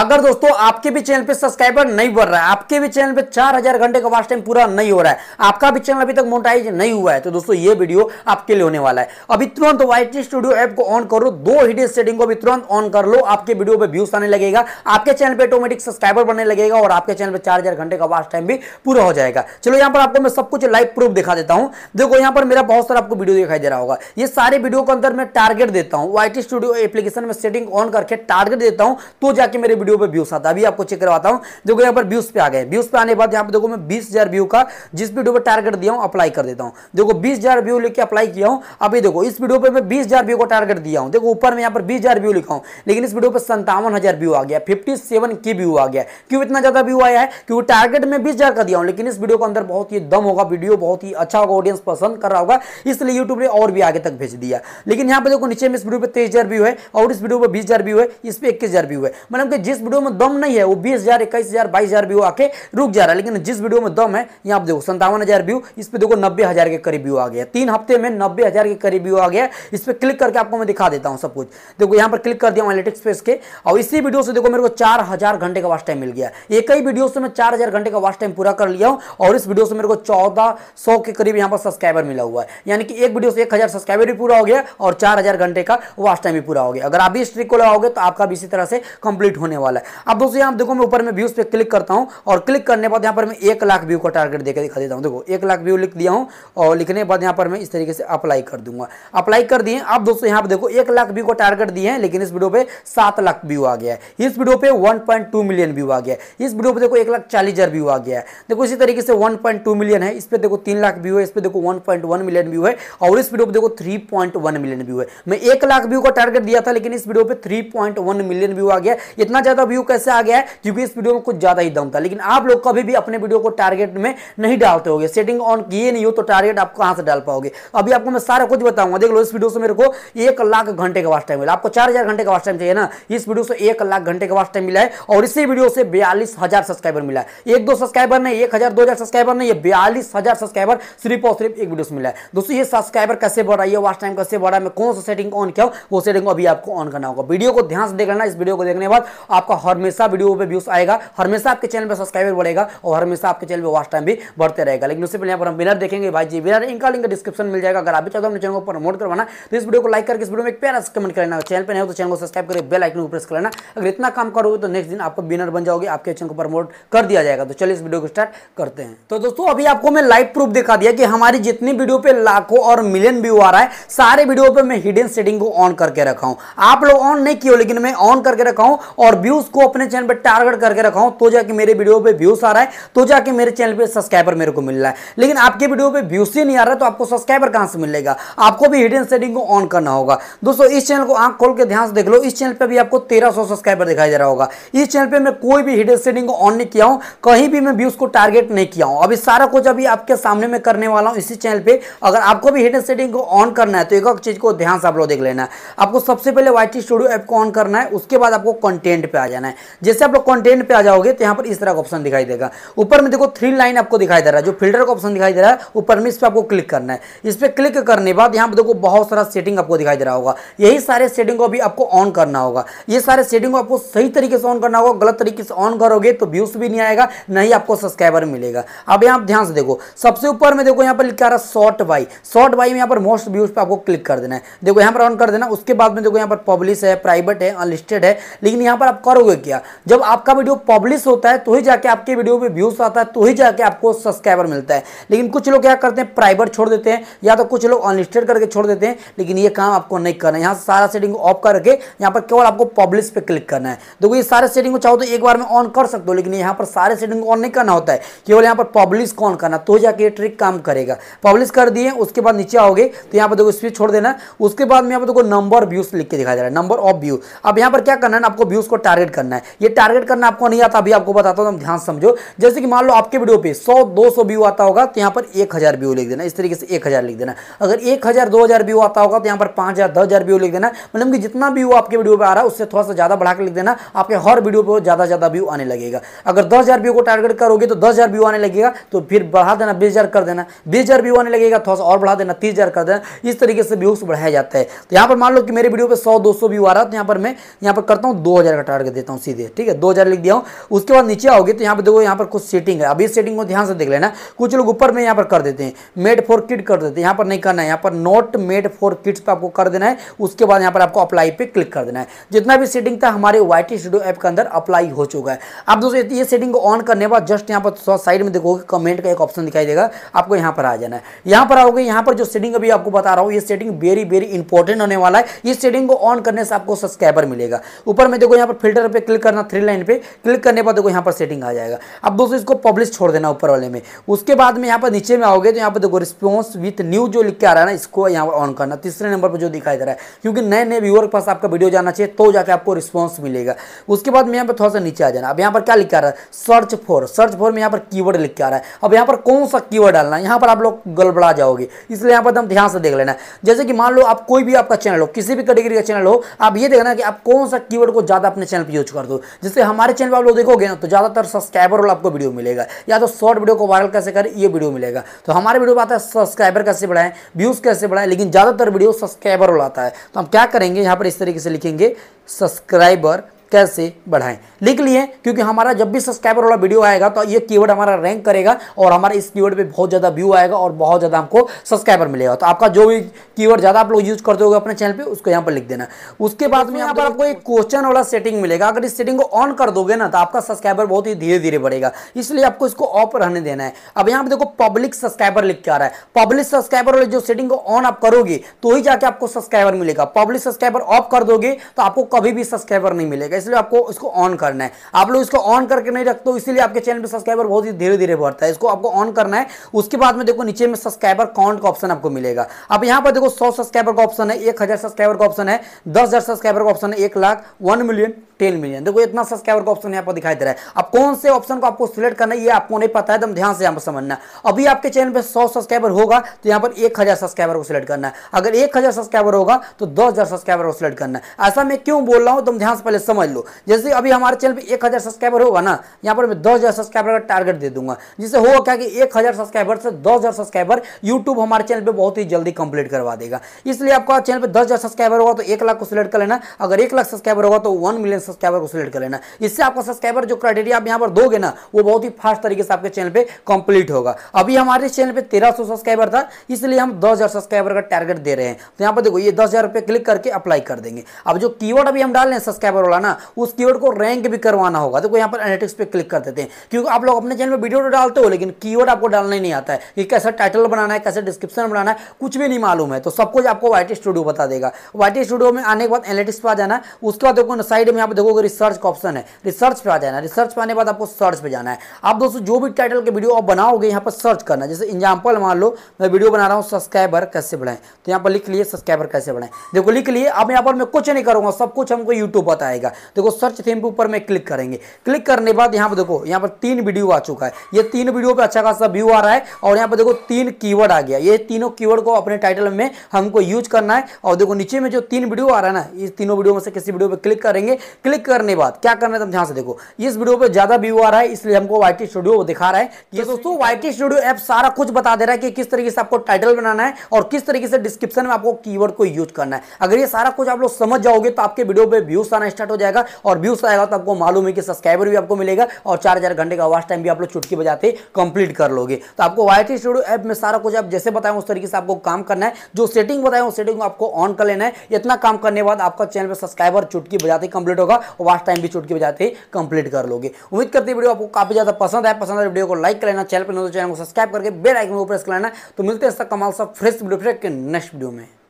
अगर दोस्तों आपके भी चैनल पे सब्सक्राइबर नहीं बढ़ रहा है आपके भी चैनल पे 4000 घंटे का वास्ट टाइम पूरा नहीं हो रहा है आपका भी चैनल अभी तक मोनेटाइज नहीं हुआ है तो दोस्तों ये वीडियो आपके लिए होने वाला है अभी तुरंत वाइट स्टूडियो ऐप को ऑन करो दो हिडे सेटिंग को अभी तुरंत ऑन कर लो आपके वीडियो पर व्यूज आने लगेगा आपके चैनल पर ऑटोमेटिक सब्सक्राइबर बनने लगेगा और आपके चैनल पर चार घंटे का वास्ट टाइम भी पूरा हो जाएगा चलो यहाँ पर आपको मैं सब कुछ लाइव प्रूफ दिखा देता हूँ देखो यहाँ पर मेरा बहुत सारा आपको वीडियो दिखाई दे रहा होगा ये सारे वीडियो के अंदर मैं टारगेट देता हूँ वाइट स्टूडियो एप्लीकेशन में सेटिंग ऑन करके टारगेट देता हूँ तो जाके मेरे वीडियो पे व्यूज आता है अभी आपको चेक करवाता हूँ देखो यहाँ पर व्यूज पे आ गए व्यूज पे आने के बाद यहाँ पे देखो मैं बीस हजार व्यू का जिस वीडियो पर टारगेट दिया हूँ अप्लाई कर देता हूँ देखो बीस हजार व्यू लेकर अप्लाई किया हूँ अभी देखो इस वीडियो पर मैं बीस हजार व्यू का टारगेट दिया हूँ देखो ऊपर में यहाँ पर बीस हजार व्यू लिखा हूँ लेकिन इस वीडियो पर संतावन व्यू आ गया फिफ्टी के व्यू आ गया क्यों इतना ज्यादा व्यू आया है क्योंकि टारगेट में बीस का दिया हूँ लेकिन इस वीडियो के अंदर बहुत ही दम होगा वीडियो बहुत ही अच्छा होगा ऑडियंस पसंद कर रहा होगा इसलिए यूट्यूब ने और भी आगे तक भेज दिया लेकिन यहाँ पे देखो नीचे में इस वीडियो पर तेईस व्यू है और इस वीडियो पर बीस व्यू है इस पर इक्कीस व्यू है मतलब कि जिस वीडियो में दम नहीं है वो बीस हजार इक्कीस हजार बाईस हजार व्यू आके रुक जा रहा है लेकिन जिस वीडियो में दम है यहाँ आप देखो संतावन हजार व्यू इस पर देखो नब्बे हजार के करीब व्यू आ गया तीन हफ्ते में नब्बे हजार के करीब व्यू आ गया इस पर क्लिक करके आपको मैं दिखा देता हूँ सब कुछ देखो यहाँ पर क्लिक कर दिया एनालिटिक्स पेज के और इसी वीडियो से देखो मेरे को चार हजार घंटे का वास्ट टाइम मिल गया एक ही वीडियो से मैं चार हजार घंटे का वास्ट टाइम पूरा कर लिया हूँ और इस वीडियो से मेरे को चौदह सौ के करीब यहाँ पर सब्सक्राइबर मिला हुआ है यानी कि एक वीडियो से एक हजार सब्सक्राइबर भी पूरा हो गया और चार हजार घंटे का वास्ट टाइम भी पूरा हो गया अगर आप भी इस ट्रिक को लगाओगे तो आपका भी इसी तरह से कंप्लीट होने वाला है अब दोस्तों यहाँ देखो मैं ऊपर में व्यूज़ पे क्लिक करता हूँ और क्लिक करने बाद यहाँ पर मैं एक लाख व्यू का टारगेट देकर दिखा देता हूँ देखो एक लाख व्यू लिख दिया हूँ और लिखने के बाद यहाँ पर मैं इस तरीके से अप्लाई कर दूंगा अप्लाई कर दिए अब दोस्तों यहाँ पर देखो एक लाख व्यू का टारगेट दिए हैं लेकिन इस वीडियो पे सात लाख व्यू आ गया है इस वीडियो पे वन मिलियन व्यू आ गया है इस वीडियो पर देखो एक लाख चालीस हज़ार व्यू आ गया है देखो इसी तरीके से वन मिलियन है इस पर देखो तीन लाख व्यू है इस पर देखो वन मिलियन व्यू है और इस वीडियो पर देखो थ्री मिलियन व्यू है मैं एक लाख व्यू का टारगेट दिया था लेकिन इस वीडियो पर थ्री मिलियन व्यू आ गया इतना ज्यादा अच्छा व्यू कैसे आ गया है क्योंकि इस वीडियो में कुछ ज्यादा ही दम था लेकिन आप लोग कभी भी अपने वीडियो को टारगेट में नहीं डालते हो सेटिंग ऑन किए नहीं हो तो टारगेट आप कहां से डाल पाओगे अभी आपको मैं सारा कुछ बताऊंगा देख लो इस वीडियो से मेरे को एक लाख घंटे का वास्ट टाइम मिला आपको चार हजार घंटे का वास्ट टाइम चाहिए ना इस वीडियो से एक लाख घंटे का वास्ट टाइम मिला है और इसी वीडियो से बयालीस हजार सब्सक्राइबर मिला है एक दो सब्सक्राइबर नहीं एक हजार दो हजार सब्सक्राइबर नहीं बयालीस हजार सब्सक्राइबर सिर्फ और सिर्फ एक वीडियो से मिला है दोस्तों ये सब्सक्राइबर कैसे बढ़ा है वास्ट टाइम कैसे बढ़ा मैं कौन सा सेटिंग ऑन किया वो सेटिंग अभी आपको ऑन करना होगा वीडियो को ध्यान से देख लेना इस वीडियो को देखने के बाद आप आपका हमेशा वीडियो पे व्यूज आएगा हमेशा आपके चैनल पर सब्सक्राइबर बढ़ेगा और हमेशा आपके चैनल पर वॉच टाइम भी बढ़ते रहेगा लेकिन उससे पहले यहाँ पर हम विनर देखेंगे भाई जी विनर इनका लिंक डिस्क्रिप्शन मिल जाएगा अगर आप भी चाहते हो चैनल को प्रमोट करवाना तो इस वीडियो को लाइक करके इस वीडियो में एक प्यारा कमेंट करना चैनल पर नहीं हो तो चैनल को सब्सक्राइब करके बेल आइकन को प्रेस कर लेना अगर इतना काम करोगे तो नेक्स्ट दिन आपको विनर बन जाओगे आपके चैनल को प्रमोट कर दिया जाएगा तो चलिए इस वीडियो को स्टार्ट करते हैं तो दोस्तों अभी आपको मैं लाइव प्रूफ दिखा दिया कि हमारी जितनी वीडियो पे लाखों और मिलियन व्यू आ रहा है सारे वीडियो पे मैं हिडन सेटिंग को ऑन करके रखा हूं आप लोग ऑन नहीं किया लेकिन मैं ऑन करके रखा हूं और व्यूज को अपने चैनल पर टारगेट करके रखा हूं तो जाके मेरे वीडियो पे व्यूज आ रहा है तो जाके मेरे चैनल पे सब्सक्राइबर मेरे को मिल रहा है लेकिन आपके वीडियो पे व्यूज ही नहीं आ रहा है तो आपको सब्सक्राइबर कहां से मिलेगा आपको भी हिडन सेटिंग को ऑन करना होगा दोस्तों इस चैनल को आंख खोल के ध्यान से देख लो इस चैनल पर भी आपको तेरह सब्सक्राइबर दिखाई दे रहा होगा इस चैनल पर मैं कोई भी हिडन सेटिंग को ऑन नहीं किया हूं कहीं भी मैं व्यूज को टारगेट नहीं किया हूं अभी सारा कुछ अभी आपके सामने में करने वाला हूं इसी चैनल पर अगर आपको भी हिडन सेटिंग को ऑन करना है तो एक चीज को ध्यान से आप लोग देख लेना आपको सबसे पहले वाई स्टूडियो ऐप को ऑन करना है उसके बाद आपको कंटेंट पे आ जाना है जैसे आप लोग कॉन्टेंट पे आ जाओगे तो यहाँ पर इस तरह का ऑप्शन दिखाई देगा ऊपर में देखो थ्री लाइन आपको दिखाई दे रहा है जो फिल्टर का ऑप्शन दिखाई दे रहा है ऊपर में इस पर आपको क्लिक करना है इस पर क्लिक करने बाद यहाँ पर देखो बहुत सारा सेटिंग आपको दिखाई दे रहा होगा यही सारे सेटिंग को भी आपको ऑन करना होगा ये सारे सेटिंग को आपको सही तरीके से ऑन करना होगा गलत तरीके से ऑन करोगे तो व्यूज भी नहीं आएगा ना ही आपको सब्सक्राइबर मिलेगा अब यहाँ ध्यान से देखो सबसे ऊपर में देखो यहाँ पर लिखा रहा शॉर्ट बाई शॉर्ट बाई में यहाँ पर मोस्ट व्यूज पर आपको क्लिक कर देना है देखो यहाँ पर ऑन कर देना उसके बाद में देखो यहाँ पर पब्लिश है प्राइवेट है अनलिस्टेड है लेकिन यहाँ पर आप करोगे क्या जब आपका वीडियो पब्लिश होता है तो ही जाके आपके वीडियो पे व्यूज आता है तो ही जाके आपको सब्सक्राइबर मिलता है लेकिन कुछ लोग क्या करते हैं प्राइवेट छोड़ देते हैं या तो कुछ लोग अनलिस्टेड करके छोड़ देते हैं लेकिन ये काम आपको नहीं करना है यहाँ सारा सेटिंग ऑफ करके यहाँ पर केवल आपको पब्लिश पे क्लिक करना है देखो ये सारे सेटिंग को चाहो तो एक बार में ऑन कर सकते हो लेकिन यहाँ पर सारे सेटिंग को ऑन नहीं करना होता है केवल यहाँ पर पब्लिश कौन करना तो जाके ये ट्रिक काम करेगा पब्लिश कर दिए उसके बाद नीचे आओगे तो यहाँ पर देखो स्पीड छोड़ देना उसके बाद में यहाँ पर देखो नंबर व्यूज लिख के दिखाया जा रहा है नंबर ऑफ व्यू अब यहाँ पर क्या करना है आपको व्यूज को टारगेट करना है ये टारगेट करना आपको नहीं आता अभी आपको बताता हूँ तो ध्यान समझो जैसे कि मान लो आपके वीडियो पे 100 200 व्यू आता होगा तो यहाँ पर एक हज़ार व्यू लिख देना इस तरीके से एक हज़ार लिख देना अगर एक हज़ार दो हज़ार व्यू आता होगा तो यहाँ पर पाँच हज़ार दस हज़ार व्यू लिख देना मतलब कि जितना व्यू आपके वीडियो पर आ रहा है उससे थोड़ा सा ज़्यादा बढ़ाकर लिख देना आपके हर वीडियो पर ज़्यादा ज़्यादा व्यू आने लगेगा अगर दस व्यू को टारगेट करोगे तो दस व्यू आने लगेगा तो फिर बढ़ा देना बीस कर देना बीस व्यू आने लगेगा थोड़ा सा और बढ़ा देना तीस कर देना इस तरीके से व्यूज़ बढ़ाया जाता है तो यहाँ पर मान लो कि मेरे वीडियो पर सौ दो व्यू आ रहा है तो यहाँ पर मैं यहाँ पर करता हूँ दो का टारगेट करके देता हूँ सीधे ठीक है दो हज़ार लिख दिया हूँ उसके बाद नीचे आओगे तो यहाँ पे देखो यहाँ पर कुछ सेटिंग है अभी सेटिंग को ध्यान से देख लेना कुछ लोग ऊपर में यहाँ पर कर देते हैं मेड फॉर किड कर देते हैं यहाँ पर नहीं करना है यहाँ पर नॉट मेड फॉर किड्स पर आपको कर देना है उसके बाद यहाँ पर आपको अप्लाई पर क्लिक कर देना है जितना भी सेटिंग था हमारे वाई टी स्टूडियो ऐप के अंदर अप्लाई हो चुका है आप दोस्तों ये सेटिंग को ऑन करने बाद जस्ट यहाँ पर साइड में देखोगे कमेंट का एक ऑप्शन दिखाई देगा आपको यहाँ पर आ जाना है यहाँ पर आओगे यहाँ पर जो सेटिंग अभी आपको बता रहा हूँ ये सेटिंग वेरी वेरी इंपॉर्टेंट होने वाला है इस सेटिंग को ऑन करने से आपको सब्सक्राइबर मिलेगा ऊपर में देखो यहाँ पर फिल्टर पे क्लिक करना थ्री लाइन पे क्लिक करने पर देखो यहाँ पर सेटिंग आ जाएगा अब दोस्तों इसको पब्लिश छोड़ देना ऊपर वाले में उसके बाद में यहाँ पर नीचे में आओगे तो यहाँ पर देखो रिस्पॉन्स विथ न्यू जो लिख के आ रहा है ना इसको यहाँ पर ऑन करना तीसरे नंबर पर जो दिखाई दे रहा है क्योंकि नए नए व्यूअर के पास आपका वीडियो जाना चाहिए तो जाकर आपको रिस्पॉन्स मिलेगा उसके बाद में यहाँ पर थोड़ा सा नीचे आ जाना अब यहाँ पर क्या लिख आ रहा है सर्च फॉर सर्च फॉर में यहाँ पर की लिख के आ रहा है अब यहाँ पर कौन सा की डालना है यहाँ पर आप लोग गड़बड़ा जाओगे इसलिए यहाँ पर एकदम ध्यान से देख लेना जैसे कि मान लो आप कोई भी आपका चैनल हो किसी भी कैटेगरी का चैनल हो आप ये देखना कि आप कौन सा कीवर्ड को ज़्यादा अपने चैनल चैनल पर यूज कर दो जिससे हमारे चैनल पर आप लोग देखोगे ना तो ज़्यादातर सब्सक्राइबर वाला आपको वीडियो मिलेगा या तो शॉर्ट वीडियो को वायरल कैसे करें ये वीडियो मिलेगा तो हमारे वीडियो में आता है सब्सक्राइबर कैसे बढ़ाएं व्यूज़ कैसे बढ़ाएं लेकिन ज़्यादातर वीडियो सब्सक्राइबर वाला आता है तो हम क्या करेंगे यहाँ पर इस तरीके से लिखेंगे सब्सक्राइबर कैसे बढ़ाएं लिख लिए क्योंकि हमारा जब भी सब्सक्राइबर वाला वीडियो आएगा तो ये कीवर्ड हमारा रैंक करेगा और हमारे इस कीवर्ड पे बहुत ज़्यादा व्यू आएगा और बहुत ज़्यादा हमको सब्सक्राइबर मिलेगा तो आपका जो भी कीवर्ड ज़्यादा आप लोग यूज करते हो अपने चैनल पर उसको यहाँ पर लिख देना उसके बाद में यहाँ पर आपको एक क्वेश्चन वाला सेटिंग मिलेगा अगर इस सेटिंग को ऑन कर दोगे ना तो आपका सब्सक्राइबर बहुत ही धीरे धीरे बढ़ेगा इसलिए आपको इसको ऑफ रहने देना है अब यहाँ पर देखो पब्लिक सब्सक्राइबर लिख के आ रहा है पब्लिक सब्सक्राइबर वाले जो सेटिंग को ऑन आप करोगे तो ही जाके आपको सब्सक्राइबर मिलेगा पब्लिक सब्सक्राइबर ऑफ कर दोगे तो आपको कभी भी सब्सक्राइबर नहीं मिलेगा इसलिए आपको इसको ऑन करना है आप लोग इसको ऑन करके नहीं रखते हो इसीलिए आपके चैनल पर सब्सक्राइबर बहुत ही धीरे धीरे बढ़ता है इसको आपको ऑन करना है उसके बाद में देखो नीचे में सब्सक्राइबर काउंट का ऑप्शन आपको मिलेगा अब यहाँ पर देखो सौ सब्सक्राइबर का ऑप्शन है एक सब्सक्राइबर का ऑप्शन है दस सब्सक्राइबर का ऑप्शन है एक lakh one million ten million देखो इतना सब्सक्राइबर का ऑप्शन यहाँ पर दिखाई दे रहा है अब कौन से ऑप्शन को आपको सिलेक्ट करना है ये आपको नहीं पता है एकदम तो ध्यान से यहाँ पर समझना अभी आपके चैनल पे सौ सब्सक्राइबर होगा तो यहाँ पर 1000 सब्सक्राइबर को सिलेक्ट करना है अगर 1000 सब्सक्राइबर होगा तो 10000 सब्सक्राइबर को सिलेक्ट करना है ऐसा मैं क्यों बोल रहा हूँ तुम तो ध्यान से पहले समझ लो जैसे अभी हमारे चैनल पे 1000 सब्सक्राइबर होगा ना यहाँ पर मैं दस सब्सक्राइबर का टारगेट दे दूंगा जिससे होगा क्या कि 1000 सब्सक्राइबर से दस सब्सक्राइबर यूट्यूब हमारे चैनल पे बहुत ही जल्दी कंप्लीट करवा देगा इसलिए आपका चैनल पे 10000 सब्सक्राइबर होगा तो एक लाख को सिलेक्ट कर लेना अगर एक लाख सब्सक्राइबर होगा तो वन मिलियन सब्सक्राइबर को सिलेक्ट कर लेना इससे आपका सब्सक्राइबर जो क्राइटेरिया आप यहाँ पर दोगे ना वो बहुत ही फास्ट तरीके से आपके चैनल पर कंप्लीट होगा अभी हमारे चैनल पर तेरह सब्सक्राइबर था इसलिए हम दस सब्सक्राइबर का टारगेट दे रहे हैं तो यहाँ पर देखो ये दस हज़ार क्लिक करके अप्लाई कर देंगे अब जो की अभी हम डाल रहे हैं सब्सक्राइबर वाला ना उस कीवर्ड को रैंक भी करवाना होगा देखो तो यहाँ पर एनेटिक्स पे क्लिक कर देते हैं क्योंकि आप लोग अपने चैनल में वीडियो तो डालते हो लेकिन कीवर्ड आपको डालना ही नहीं आता है कि कैसा टाइटल बनाना है कैसे डिस्क्रिप्शन बनाना है कुछ भी नहीं मालूम है तो सब कुछ आपको वाई स्टूडियो बता देगा वाई स्टूडियो में आने के बाद एनेटिक्स पर आ जाना है उसके बाद देखो साइड में आप देखोगे रिसर्च का ऑप्शन है रिसर्च पर आ जाना है रिसर्च पर आने के बाद आपको सर्च पर जाना है आप दोस्तों जो भी टाइटल के वीडियो आप बनाओगे यहाँ पर सर्च करना जैसे एग्जाम्पल मान लो मैं वीडियो बना रहा हूँ सब्सक्राइबर कैसे बढ़ाएं तो यहाँ पर लिख लिए सब्सक्राइबर कैसे बढ़ाएं देखो लिख लिए अब यहाँ पर मैं कुछ नहीं करूँगा सब कुछ हमको यूट्यूब बताएगा देखो सर्च थीम पे ऊपर में क्लिक करेंगे क्लिक करने बाद यहाँ पर देखो यहाँ पर तीन वीडियो आ चुका है ये तीन वीडियो पे अच्छा खासा व्यू आ रहा है और यहाँ पर देखो तीन कीवर्ड आ गया ये तीनों कीवर्ड को अपने टाइटल में हमको यूज करना है और देखो नीचे में जो तीन वीडियो आ रहा है ना इस तीनों वीडियो में से किसी वीडियो पर क्लिक करेंगे क्लिक करने बाद क्या करना है तुम ध्यान से देखो इस वीडियो पर ज़्यादा व्यू आ रहा है इसलिए हमको वाई स्टूडियो दिखा रहा है ये तो दोस्तों वाई स्टूडियो ऐप सारा कुछ बता दे रहा है कि किस तरीके से आपको टाइटल बनाना है और किस तरीके से डिस्क्रिप्शन में आपको कीवर्ड को यूज करना है अगर ये सारा कुछ आप लोग समझ जाओगे तो आपके वीडियो पे व्यूज आना स्टार्ट हो जाएगा जाएगा और व्यूज आएगा तो आपको मालूम है कि सब्सक्राइबर भी आपको मिलेगा और चार हजार घंटे का वास्ट टाइम भी आप लोग चुटकी बजाते कंप्लीट कर लोगे तो आपको वाई स्टूडियो ऐप में सारा कुछ आप जैसे बताया उस तरीके से आपको काम करना है जो सेटिंग बताया उस सेटिंग को आपको ऑन कर लेना है इतना काम करने बाद आपका चैनल पर सब्सक्राइबर चुटकी बजाते कंप्लीट होगा और वास्ट टाइम भी चुटकी बजाते कंप्लीट कर लोगे उम्मीद करते वीडियो आपको काफी ज्यादा पसंद है पसंद है वीडियो को लाइक कर लेना चैनल पर चैनल को सब्सक्राइब करके बेल आइकन को प्रेस कर लेना तो मिलते हैं इसका कमाल सा फ्रेश वीडियो नेक्स्ट वीडियो में